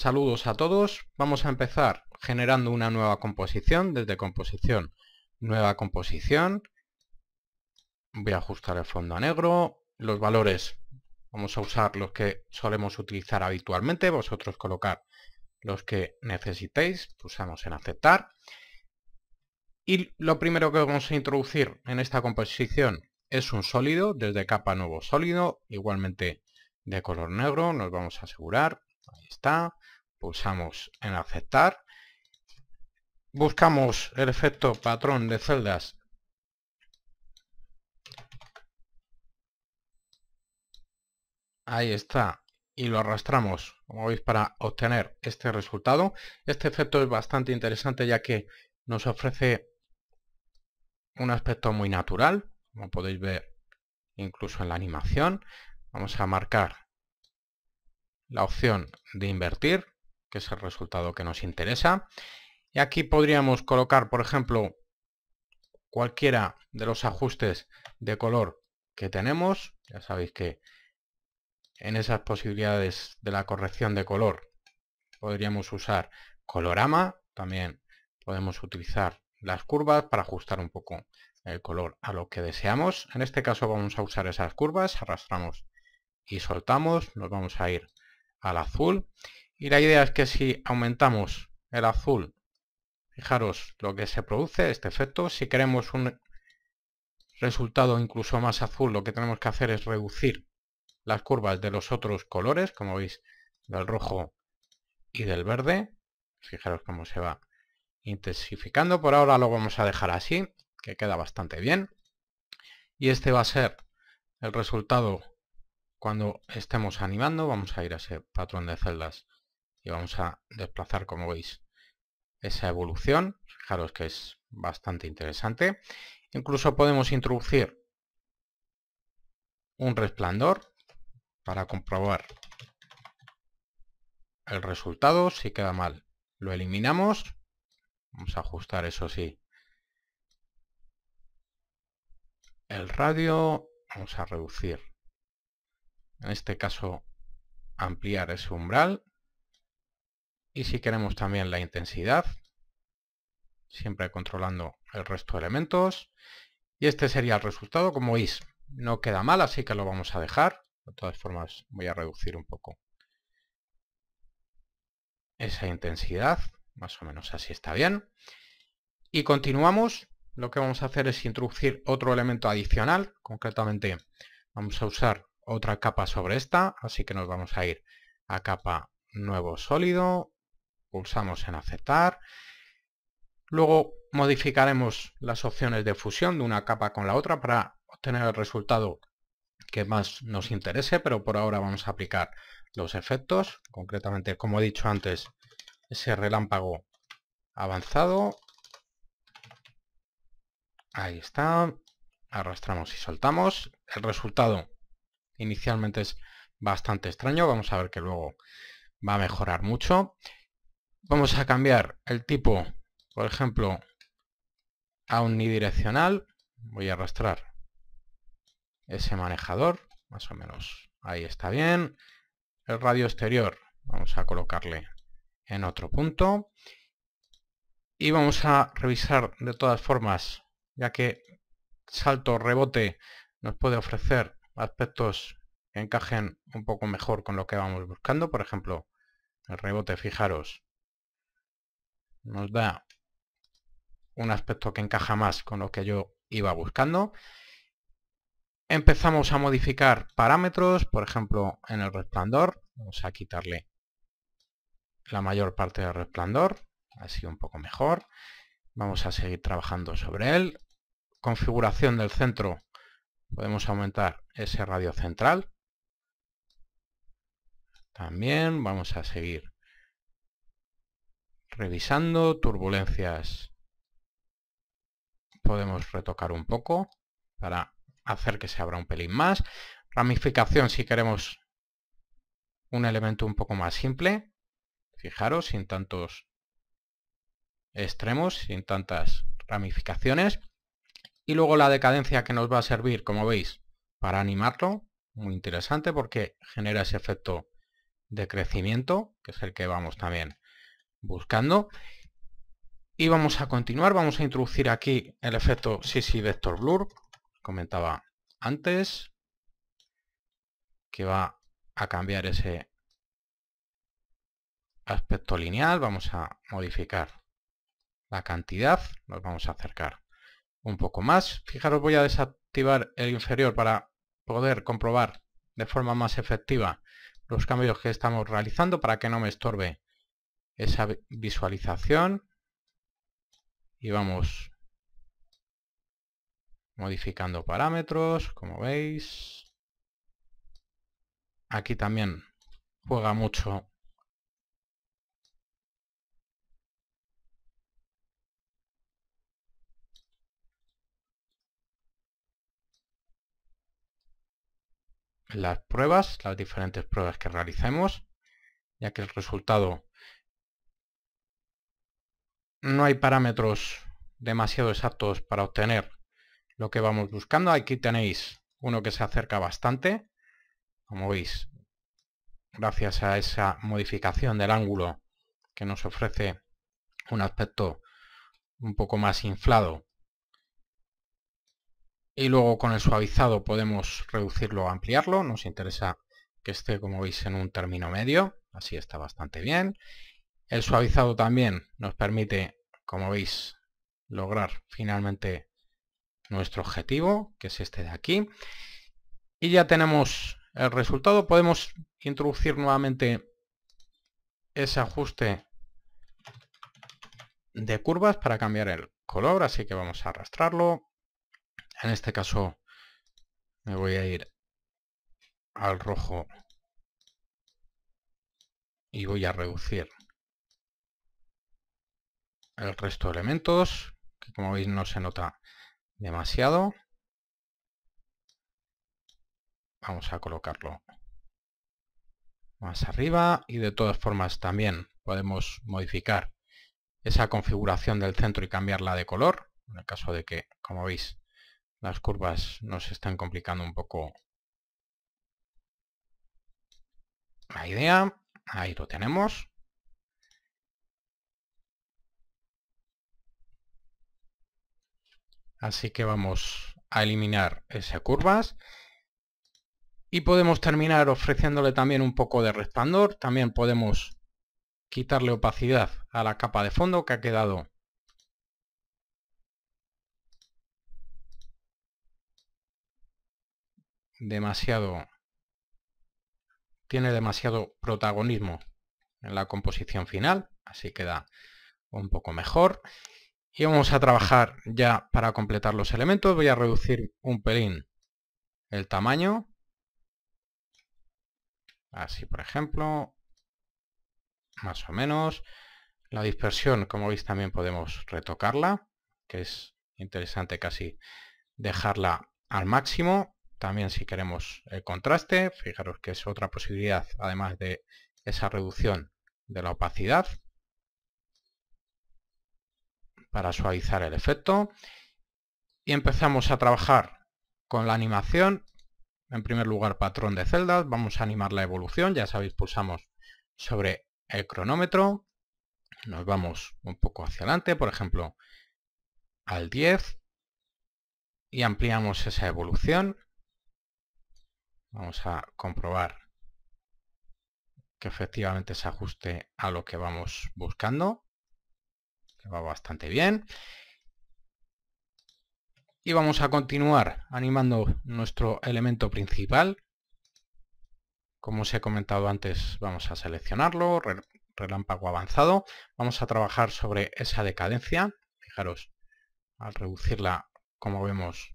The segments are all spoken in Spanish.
Saludos a todos. Vamos a empezar generando una nueva composición desde composición, nueva composición. Voy a ajustar el fondo a negro. Los valores vamos a usar los que solemos utilizar habitualmente. Vosotros colocar los que necesitéis. Pulsamos en aceptar. Y lo primero que vamos a introducir en esta composición es un sólido, desde capa nuevo sólido, igualmente de color negro, nos vamos a asegurar, ahí está pulsamos en aceptar buscamos el efecto patrón de celdas ahí está y lo arrastramos como veis para obtener este resultado este efecto es bastante interesante ya que nos ofrece un aspecto muy natural como podéis ver incluso en la animación vamos a marcar la opción de invertir que es el resultado que nos interesa. Y aquí podríamos colocar, por ejemplo, cualquiera de los ajustes de color que tenemos. Ya sabéis que en esas posibilidades de la corrección de color podríamos usar colorama. También podemos utilizar las curvas para ajustar un poco el color a lo que deseamos. En este caso vamos a usar esas curvas, arrastramos y soltamos, nos vamos a ir al azul y la idea es que si aumentamos el azul, fijaros lo que se produce, este efecto, si queremos un resultado incluso más azul, lo que tenemos que hacer es reducir las curvas de los otros colores, como veis, del rojo y del verde. Fijaros cómo se va intensificando. Por ahora lo vamos a dejar así, que queda bastante bien. Y este va a ser el resultado cuando estemos animando. Vamos a ir a ese patrón de celdas y vamos a desplazar como veis esa evolución fijaros que es bastante interesante incluso podemos introducir un resplandor para comprobar el resultado si queda mal lo eliminamos vamos a ajustar eso sí el radio vamos a reducir en este caso ampliar ese umbral y si queremos también la intensidad, siempre controlando el resto de elementos. Y este sería el resultado, como veis, no queda mal, así que lo vamos a dejar. De todas formas, voy a reducir un poco esa intensidad, más o menos así está bien. Y continuamos, lo que vamos a hacer es introducir otro elemento adicional, concretamente vamos a usar otra capa sobre esta, así que nos vamos a ir a capa nuevo sólido, pulsamos en aceptar. Luego modificaremos las opciones de fusión de una capa con la otra para obtener el resultado que más nos interese, pero por ahora vamos a aplicar los efectos, concretamente, como he dicho antes, ese relámpago avanzado. Ahí está. Arrastramos y soltamos. El resultado inicialmente es bastante extraño. Vamos a ver que luego va a mejorar mucho. Vamos a cambiar el tipo, por ejemplo, a unidireccional. Voy a arrastrar ese manejador, más o menos. Ahí está bien. El radio exterior, vamos a colocarle en otro punto. Y vamos a revisar de todas formas, ya que salto, rebote, nos puede ofrecer aspectos que encajen un poco mejor con lo que vamos buscando. Por ejemplo, el rebote, fijaros, nos da un aspecto que encaja más con lo que yo iba buscando. Empezamos a modificar parámetros, por ejemplo, en el resplandor. Vamos a quitarle la mayor parte del resplandor, así un poco mejor. Vamos a seguir trabajando sobre él. Configuración del centro, podemos aumentar ese radio central. También vamos a seguir Revisando turbulencias. Podemos retocar un poco para hacer que se abra un pelín más. Ramificación si queremos un elemento un poco más simple. Fijaros, sin tantos extremos, sin tantas ramificaciones. Y luego la decadencia que nos va a servir, como veis, para animarlo. Muy interesante porque genera ese efecto de crecimiento, que es el que vamos también buscando. Y vamos a continuar, vamos a introducir aquí el efecto CC Vector Blur, comentaba antes, que va a cambiar ese aspecto lineal, vamos a modificar la cantidad, nos vamos a acercar un poco más. Fijaros, voy a desactivar el inferior para poder comprobar de forma más efectiva los cambios que estamos realizando para que no me estorbe esa visualización y vamos modificando parámetros, como veis. Aquí también juega mucho las pruebas, las diferentes pruebas que realicemos, ya que el resultado no hay parámetros demasiado exactos para obtener lo que vamos buscando. Aquí tenéis uno que se acerca bastante, como veis, gracias a esa modificación del ángulo que nos ofrece un aspecto un poco más inflado. Y luego con el suavizado podemos reducirlo o ampliarlo. Nos interesa que esté, como veis, en un término medio. Así está bastante bien. El suavizado también nos permite, como veis, lograr finalmente nuestro objetivo, que es este de aquí. Y ya tenemos el resultado. Podemos introducir nuevamente ese ajuste de curvas para cambiar el color, así que vamos a arrastrarlo. En este caso me voy a ir al rojo y voy a reducir el resto de elementos, que como veis no se nota demasiado. Vamos a colocarlo más arriba y de todas formas también podemos modificar esa configuración del centro y cambiarla de color, en el caso de que, como veis, las curvas nos están complicando un poco la idea. Ahí lo tenemos. Así que vamos a eliminar ese curvas. Y podemos terminar ofreciéndole también un poco de resplandor. También podemos quitarle opacidad a la capa de fondo que ha quedado demasiado tiene demasiado protagonismo en la composición final así queda un poco mejor y vamos a trabajar ya para completar los elementos. Voy a reducir un pelín el tamaño. Así, por ejemplo. Más o menos. La dispersión, como veis, también podemos retocarla, que es interesante casi dejarla al máximo. También si queremos el contraste, fijaros que es otra posibilidad, además de esa reducción de la opacidad, para suavizar el efecto. Y empezamos a trabajar con la animación. En primer lugar, patrón de celdas. Vamos a animar la evolución. Ya sabéis, pulsamos sobre el cronómetro. Nos vamos un poco hacia adelante, por ejemplo, al 10. Y ampliamos esa evolución. Vamos a comprobar que efectivamente se ajuste a lo que vamos buscando va bastante bien. Y vamos a continuar animando nuestro elemento principal. Como os he comentado antes, vamos a seleccionarlo, relámpago avanzado. Vamos a trabajar sobre esa decadencia. Fijaros, al reducirla, como vemos,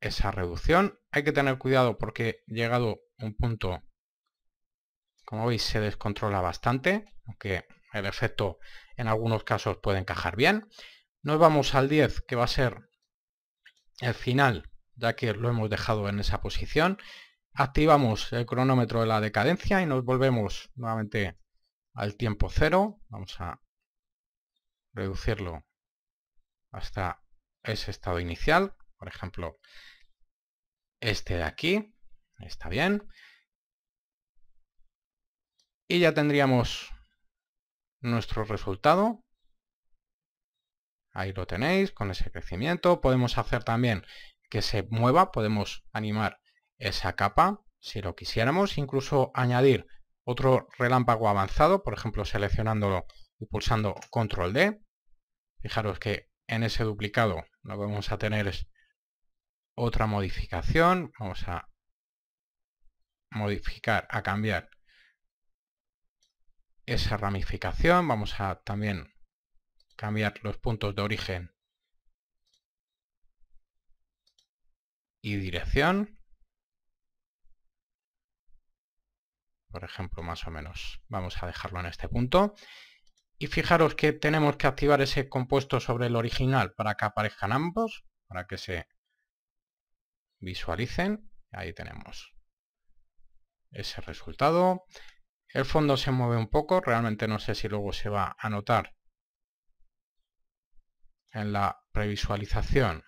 esa reducción. Hay que tener cuidado porque llegado un punto, como veis, se descontrola bastante, aunque el efecto en algunos casos puede encajar bien. Nos vamos al 10, que va a ser el final, ya que lo hemos dejado en esa posición. Activamos el cronómetro de la decadencia y nos volvemos nuevamente al tiempo cero. Vamos a reducirlo hasta ese estado inicial. Por ejemplo, este de aquí. Está bien. Y ya tendríamos nuestro resultado. Ahí lo tenéis con ese crecimiento. Podemos hacer también que se mueva, podemos animar esa capa si lo quisiéramos, incluso añadir otro relámpago avanzado, por ejemplo seleccionándolo y pulsando control D. Fijaros que en ese duplicado lo vamos a tener es otra modificación. Vamos a modificar, a cambiar esa ramificación. Vamos a también cambiar los puntos de origen y dirección. Por ejemplo, más o menos. Vamos a dejarlo en este punto. Y fijaros que tenemos que activar ese compuesto sobre el original para que aparezcan ambos, para que se visualicen. Ahí tenemos ese resultado. El fondo se mueve un poco, realmente no sé si luego se va a notar en la previsualización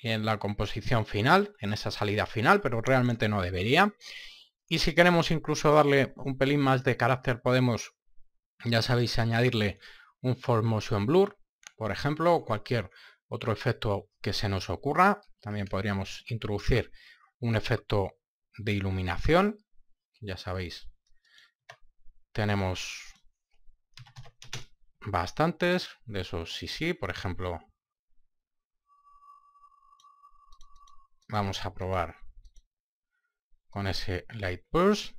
y en la composición final, en esa salida final, pero realmente no debería. Y si queremos incluso darle un pelín más de carácter, podemos, ya sabéis, añadirle un Form Motion Blur, por ejemplo, o cualquier otro efecto que se nos ocurra. También podríamos introducir un efecto de iluminación ya sabéis, tenemos bastantes de esos sí sí, por ejemplo, vamos a probar con ese light burst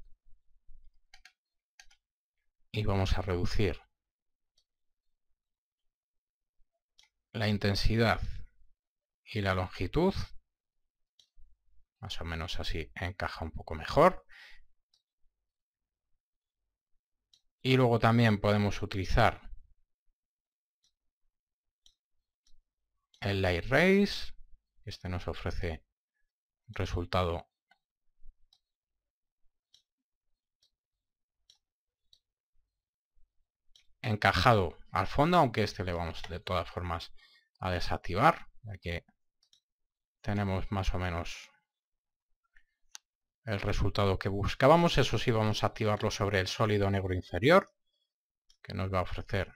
y vamos a reducir la intensidad y la longitud más o menos así encaja un poco mejor y luego también podemos utilizar el light race este nos ofrece resultado encajado al fondo aunque este le vamos de todas formas a desactivar ya que tenemos más o menos el resultado que buscábamos. Eso sí, vamos a activarlo sobre el sólido negro inferior, que nos va a ofrecer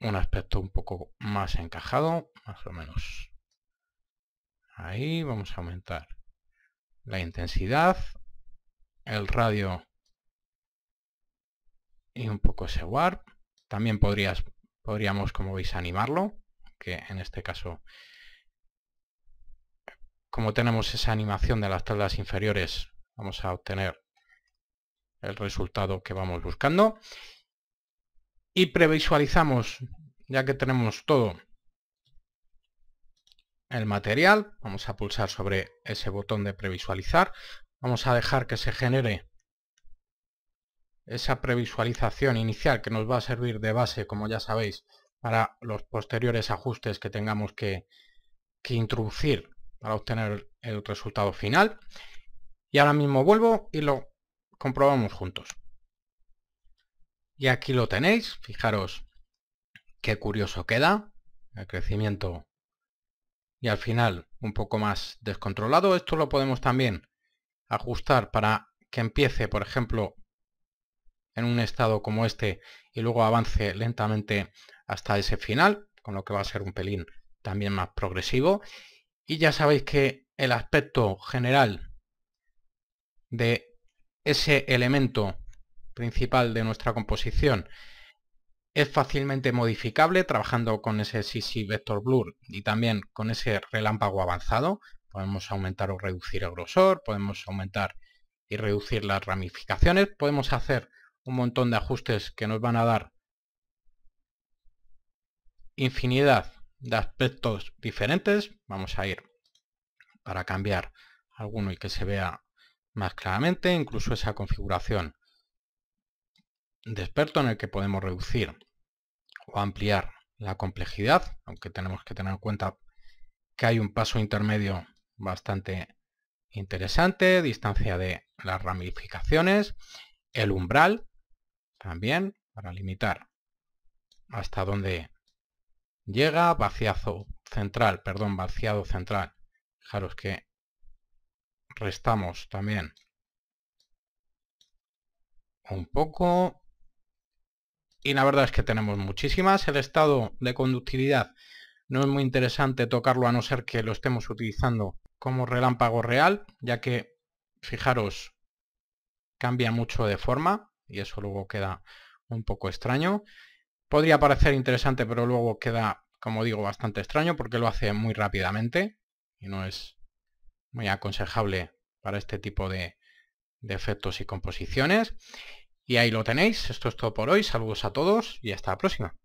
un aspecto un poco más encajado, más o menos. Ahí vamos a aumentar la intensidad, el radio y un poco ese warp. También podrías, podríamos, como veis, animarlo, que en este caso como tenemos esa animación de las tablas inferiores, vamos a obtener el resultado que vamos buscando. Y previsualizamos, ya que tenemos todo el material, vamos a pulsar sobre ese botón de previsualizar, vamos a dejar que se genere esa previsualización inicial que nos va a servir de base, como ya sabéis, para los posteriores ajustes que tengamos que, que introducir para obtener el resultado final. Y ahora mismo vuelvo y lo comprobamos juntos. Y aquí lo tenéis, fijaros qué curioso queda, el crecimiento y al final un poco más descontrolado. Esto lo podemos también ajustar para que empiece, por ejemplo, en un estado como este y luego avance lentamente hasta ese final, con lo que va a ser un pelín también más progresivo. Y ya sabéis que el aspecto general de ese elemento principal de nuestra composición es fácilmente modificable trabajando con ese CC Vector Blur y también con ese relámpago avanzado. Podemos aumentar o reducir el grosor, podemos aumentar y reducir las ramificaciones, podemos hacer un montón de ajustes que nos van a dar infinidad de aspectos diferentes. Vamos a ir para cambiar alguno y que se vea más claramente, incluso esa configuración de experto en el que podemos reducir o ampliar la complejidad, aunque tenemos que tener en cuenta que hay un paso intermedio bastante interesante, distancia de las ramificaciones, el umbral también para limitar hasta dónde Llega vaciado central, perdón, vaciado central. Fijaros que restamos también un poco. Y la verdad es que tenemos muchísimas. El estado de conductividad no es muy interesante tocarlo a no ser que lo estemos utilizando como relámpago real, ya que, fijaros, cambia mucho de forma y eso luego queda un poco extraño podría parecer interesante, pero luego queda, como digo, bastante extraño porque lo hace muy rápidamente y no es muy aconsejable para este tipo de, efectos y composiciones. Y ahí lo tenéis. Esto es todo por hoy. Saludos a todos y hasta la próxima.